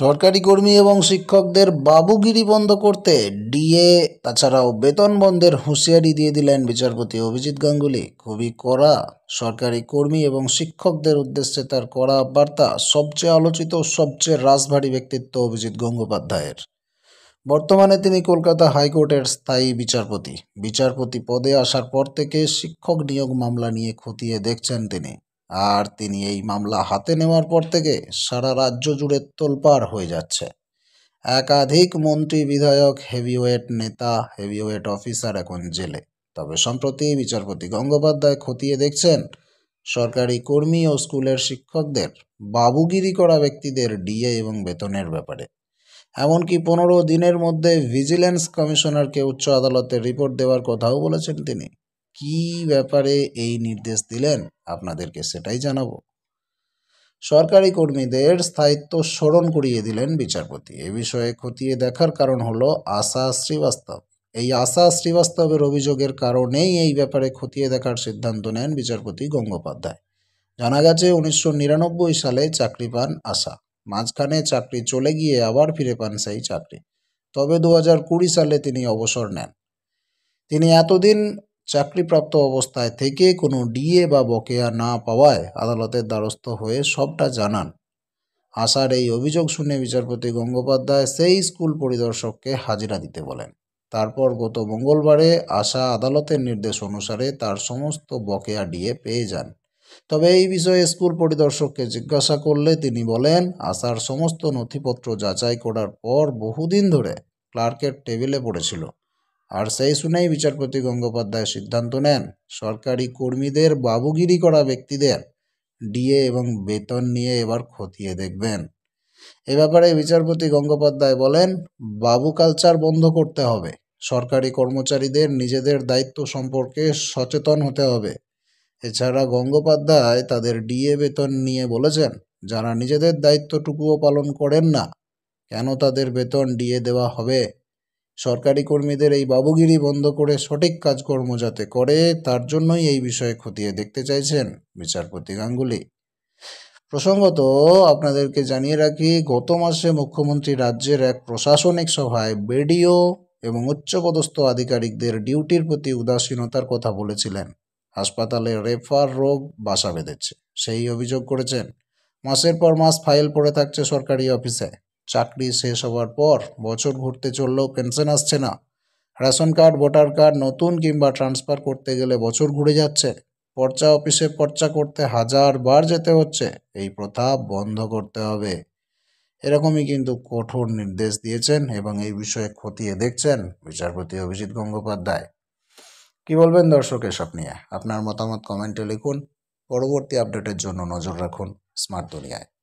সরকারি কর্মী এবং শিক্ষকদের বাবুগিরি বন্ধ করতে ডিএ তাছাড়াও বেতন বন্ধের হুঁশিয়ারি দিয়ে দিলেন বিচারপতি অভিজিৎ গাঙ্গুলি খুবই কড়া সরকারি কর্মী এবং শিক্ষকদের উদ্দেশ্যে তার কড়া বার্তা সবচেয়ে আলোচিত সবচেয়ে রাজভারী ব্যক্তিত্ব অভিজিৎ গঙ্গোপাধ্যায়ের বর্তমানে তিনি কলকাতা হাইকোর্টের স্থায়ী বিচারপতি বিচারপতি পদে আসার পর থেকে শিক্ষক নিয়োগ মামলা নিয়ে খতিয়ে দেখছেন তিনি আর তিনি এই মামলা হাতে নেওয়ার পর থেকে সারা রাজ্য জুড়ে তোলপাড় হয়ে যাচ্ছে একাধিক মন্ত্রী বিধায়ক হেভিওয়েট নেতা হেভিওয়েট অফিসার এখন জেলে তবে সম্প্রতি বিচারপতি গঙ্গোপাধ্যায় খতিয়ে দেখছেন সরকারি কর্মী ও স্কুলের শিক্ষকদের বাবুগিরি করা ব্যক্তিদের ডিএ এবং বেতনের ব্যাপারে এমনকি পনেরো দিনের মধ্যে ভিজিলেন্স কমিশনারকে উচ্চ আদালতের রিপোর্ট দেওয়ার কথাও বলেছেন তিনি কি ব্যাপারে এই নির্দেশ দিলেন আপনাদেরকে সেটাই জানাবো সরকারি কর্মীদের স্থায়িত্ব স্মরণ করিয়ে দিলেন বিচারপতি এ বিষয়ে খতিয়ে দেখার কারণ হল আশা শ্রীবাস্তব এই আশা শ্রীবাস্তবের অভিযোগের কারণেই এই ব্যাপারে খতিয়ে দেখার সিদ্ধান্ত নেন বিচারপতি গঙ্গোপাধ্যায় জানা গেছে উনিশশো সালে চাকরি পান আশা মাঝখানে চাকরি চলে গিয়ে আবার ফিরে পান সেই চাকরি তবে দু সালে তিনি অবসর নেন তিনি এতদিন চাকরিপ্রাপ্ত অবস্থায় থেকে কোনো ডিএ বা বকেয়া না পাওয়ায় আদালতের দ্বারস্থ হয়ে সবটা জানান আশার এই অভিযোগ শুনে বিচারপতি গঙ্গোপাধ্যায় সেই স্কুল পরিদর্শককে হাজিরা দিতে বলেন তারপর গত মঙ্গলবারে আশা আদালতের নির্দেশ অনুসারে তার সমস্ত বকেয়া ডিএ পেয়ে যান তবে এই বিষয়ে স্কুল পরিদর্শককে জিজ্ঞাসা করলে তিনি বলেন আশার সমস্ত নথিপত্র যাচাই করার পর বহুদিন ধরে ক্লার্কের টেবিলে পড়েছিল আর সেই শুনেই বিচারপতি গঙ্গোপাধ্যায় সিদ্ধান্ত নেন সরকারি কর্মীদের বাবুগিরি করা ব্যক্তিদের ডিএ এবং বেতন নিয়ে এবার খতিয়ে দেখবেন এ ব্যাপারে বিচারপতি গঙ্গোপাধ্যায় বলেন বাবু কালচার বন্ধ করতে হবে সরকারি কর্মচারীদের নিজেদের দায়িত্ব সম্পর্কে সচেতন হতে হবে এছাড়া গঙ্গোপাধ্যায় তাদের ডিএ বেতন নিয়ে বলেছেন যারা নিজেদের দায়িত্বটুকুও পালন করেন না কেন তাদের বেতন ডিএ দেওয়া হবে সরকারি কর্মীদের এই বাবুগিরি বন্ধ করে সঠিক কাজকর্ম যাতে করে তার জন্যই এই বিষয়ে খতিয়ে দেখতে চাইছেন বিচারপতি গাঙ্গুলি প্রসঙ্গত আপনাদেরকে জানিয়ে রাখি গত মাসে মুখ্যমন্ত্রী রাজ্যের এক প্রশাসনিক সভায় বেডিও এবং উচ্চপদস্থ আধিকারিকদের ডিউটির প্রতি উদাসীনতার কথা বলেছিলেন হাসপাতালে রেফার রোগ বাসা বেঁধেছে সেই অভিযোগ করেছেন মাসের পর মাস ফাইল পড়ে থাকছে সরকারি অফিসে চাকরি শেষ হওয়ার পর বছর ঘুরতে চললেও পেনশন আসছে না রেশন কার্ড ভোটার কার্ড নতুন কিংবা ট্রান্সফার করতে গেলে বছর ঘুরে যাচ্ছে পর্চা অফিসে পর্চা করতে হাজার বার যেতে হচ্ছে এই প্রথা বন্ধ করতে হবে এরকমই কিন্তু কঠোর নির্দেশ দিয়েছেন এবং এই বিষয়ে খতিয়ে দেখছেন বিচারপতি অভিজিৎ গঙ্গোপাধ্যায় কি বলবেন দর্শক এসব নিয়ে আপনার মতামত কমেন্টে লিখুন পরবর্তী আপডেটের জন্য নজর রাখুন স্মার্ট দুনিয়ায়